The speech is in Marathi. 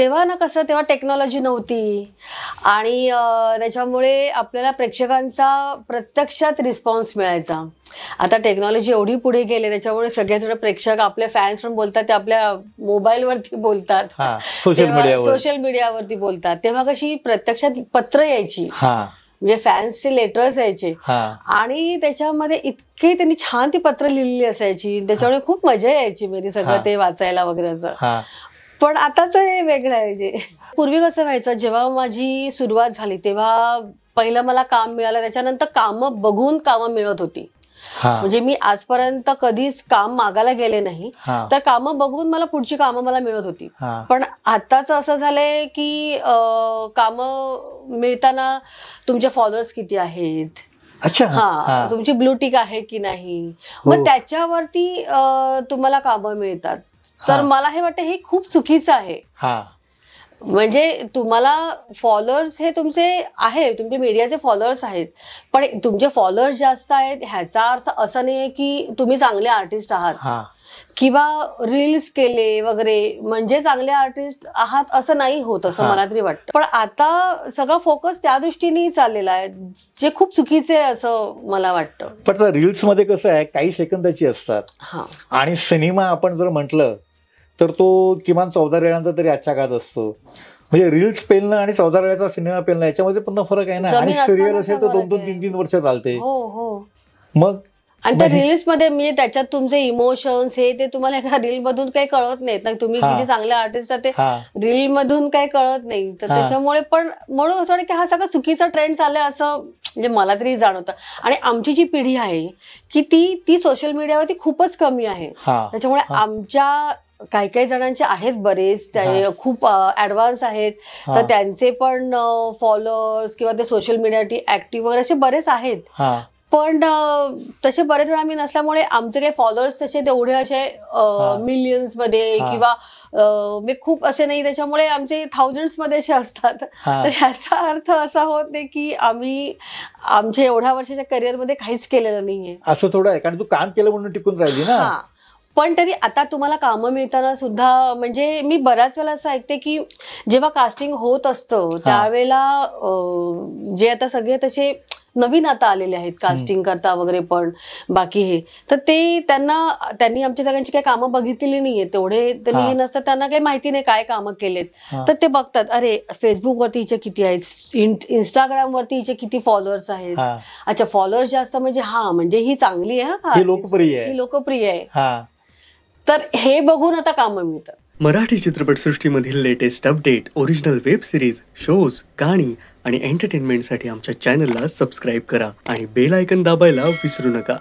तेव्हा ना कसं तेव्हा टेक्नॉलॉजी नव्हती आणि त्याच्यामुळे आपल्याला प्रेक्षकांचा प्रत्यक्षात रिस्पॉन्स मिळायचा आता टेक्नॉलॉजी एवढी पुढे गेले त्याच्यामुळे सगळेजण प्रेक्षक आपले फॅन्स पण बोलतात ते आपल्या मोबाईलवरती बोलतात सोशल मीडियावरती बोलतात तेव्हा कशी प्रत्यक्षात पत्र यायची म्हणजे फॅन्सचे लेटर्स यायचे आणि त्याच्यामध्ये इतके त्यांनी छान ती पत्र लिहिलेली असायची त्याच्यामुळे खूप मजा यायची मेरी सगळं ते वाचायला वगैरे असं पण आताच हे वेगळं आहे जे पूर्वी कसं व्हायचं जेव्हा माझी सुरुवात झाली तेव्हा पहिलं मला काम मिळालं त्याच्यानंतर कामं बघून कामं मिळत होती म्हणजे मी आजपर्यंत कधीच काम मागायला गेले नाही तर कामं बघून मला पुढची कामं मला मिळत होती पण आताच असं झालंय की कामं मिळताना तुमचे फॉलोअर्स किती आहेत अच्छा हा तुमची ब्लू टिक आहे की नाही मग हो. त्याच्यावरती तुम्हाला कामं मिळतात तर मला हे वाटतं हे खूप चुकीचं आहे म्हणजे तुम्हाला फॉलोअर्स हे तुमचे आहे तुमचे मीडियाचे फॉलोअर्स आहेत पण तुमचे फॉलोअर्स जास्त आहेत ह्याचा अर्थ असा नाही की तुम्ही चांगले आर्टिस्ट आहात किंवा रील्स केले वगैरे म्हणजे चांगले आर्टिस्ट आहात असं नाही होत असं मला तरी वाटतं पण आता सगळा फोकस त्या दृष्टीने चाललेला आहे जे खूप चुकीचे आहे असं मला वाटतं पण रील्स मध्ये कसं आहे काही सेकंदाची असतात आणि सिनेमा आपण जर म्हटलं तर तो किमान चौदा वेळांचा तरी आजच्या काळात असतो म्हणजे रील्स पेलणं आणि चौदा वेळाचा सिनेमा पेलणं याच्यामध्ये पण फरक आहे ना आणि सिरियल असेल तर दोन दोन तीन तीन वर्ष चालते हो, हो. मग आणि त्या रील्स म्हणजे- मध्ये मी त्याच्यात तुमचे इमोशन्स हे ते तुम्हाला एका रील मधून काही कळत नाहीत ना तुम्ही किती चांगले आर्टिस्ट आहात ते रील मधून काही कळत नाही तर त्याच्यामुळे पण म्हणून असं वाटतं की हा सगळा चुकीचा ट्रेंड चालला असं म्हणजे मला तरी जाणवतं आणि आमची जी पिढी आहे की ती ती सोशल मीडियावरती खूपच कमी आहे त्याच्यामुळे आमच्या काही काही जणांचे आहेत बरेच ते खूप ऍडव्हान्स आहेत तर त्यांचे पण फॉलोअर्स किंवा ते सोशल मीडिया ऍक्टिव्ह वगैरे असे बरेच आहेत पण तसे बरेच वेळा मी नसल्यामुळे आमचे काही फॉलोअर्स तसे तेवढे असे मिलियन्स मध्ये किंवा मी म्हणजे खूप असे नाही त्याच्यामुळे आमचे थाउजंड मध्ये असे असतात तर याचा अर्थ असा होत नाही की आम्ही आमच्या एवढ्या वर्षाच्या करिअरमध्ये काहीच केलेलं नाहीये असं थोडं आहे कारण तू काम केलं म्हणून टिकून राहिली ना पण तरी आता तुम्हाला कामं मिळताना सुद्धा म्हणजे मी बऱ्याच वेळा असं ऐकते की जेव्हा कास्टिंग होत असतं त्यावेळेला जे आता सगळे तसे नवीन आता आलेले आहेत कास्टिंग करता वगैरे पण बाकी हे तर ते त्यांना त्यांनी आमच्या सगळ्यांची काही कामं बघितलेली नाहीये तेवढे त्यांनी नसतात त्यांना काही माहिती नाही काय कामं केलेत तर ते बघतात अरे फेसबुकवरती हिचे किती आहेत इंस्टाग्रामवरती हिचे किती फॉलोअर्स आहेत अच्छा फॉलोअर्स जास्त म्हणजे हा म्हणजे ही चांगली आहे हा लोकप्रिय ही लोकप्रिय आहे तर हे बघून आता कामं मिळतात मराठी चित्रपटसृष्टीमधील latest update original web series shows गाणी आणि एंटरटेनमेंटसाठी आमच्या चॅनलला सबस्क्राईब करा आणि बेल आयकन दाबायला विसरू नका